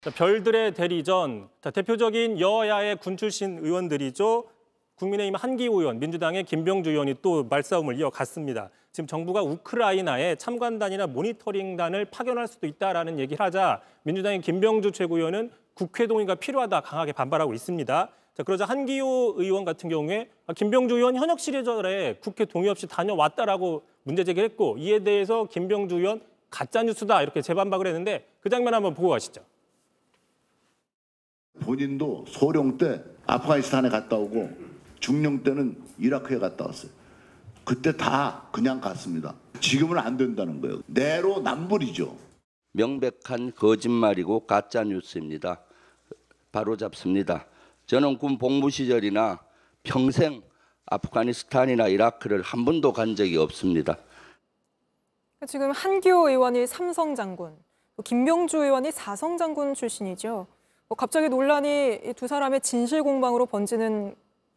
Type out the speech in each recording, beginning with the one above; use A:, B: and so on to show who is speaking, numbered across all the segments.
A: 자, 별들의 대리전, 자, 대표적인 여야의 군 출신 의원들이죠. 국민의힘 한기호 의원, 민주당의 김병주 의원이 또 말싸움을 이어갔습니다. 지금 정부가 우크라이나에 참관단이나 모니터링단을 파견할 수도 있다라는 얘기를 하자 민주당의 김병주 최고위원은 국회 동의가 필요하다 강하게 반발하고 있습니다. 자, 그러자 한기호 의원 같은 경우에 아, 김병주 의원 현역 시절에 국회 동의 없이 다녀왔다라고 문제 제기를 했고 이에 대해서 김병주 의원 가짜뉴스다 이렇게 재반박을 했는데 그 장면 한번 보고 가시죠.
B: 본인도 소령 때 아프가니스탄에 갔다 오고 중령 때는 이라크에 갔다 왔어요. 그때 다 그냥 갔습니다. 지금은 안 된다는 거예요. 내로 남불이죠. 명백한 거짓말이고 가짜 뉴스입니다. 바로 잡습니다. 저는 군 복무 시절이나 평생 아프가니스탄이나 이라크를 한 번도 간 적이 없습니다.
C: 지금 한기호 의원이 삼성 장군, 김병주 의원이 사성 장군 출신이죠. 어, 갑자기 논란이 두 사람의 진실 공방으로 번지는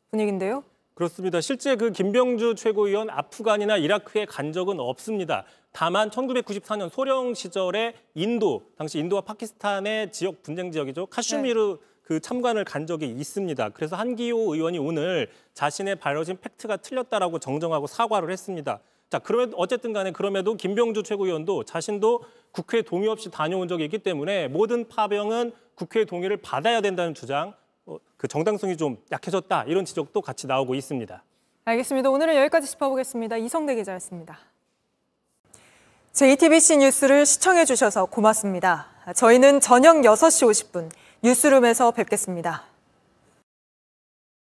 C: 분위기인데요.
A: 그렇습니다. 실제 그 김병주 최고위원 아프간이나 이라크에 간 적은 없습니다. 다만 1994년 소련 시절에 인도, 당시 인도와 파키스탄의 지역 분쟁 지역이죠. 카슈미르 네. 그 참관을 간 적이 있습니다. 그래서 한기호 의원이 오늘 자신의 발언진 팩트가 틀렸다라고 정정하고 사과를 했습니다. 자, 그러면 어쨌든 간에 그럼에도 김병주 최고위원도 자신도 국회 동의 없이 다녀온 적이 있기 때문에 모든 파병은 국회 동의를 받아야 된다는 주장, 어, 그 정당성이 좀 약해졌다 이런 지적도 같이 나오고 있습니다.
C: 알겠습니다. 오늘은 여기까지 짚어보겠습니다. 이성대 기자였습니다. JTBC 뉴스를 시청해 주셔서 고맙습니다. 저희는 저녁 6시 50분 뉴스룸에서 뵙겠습니다.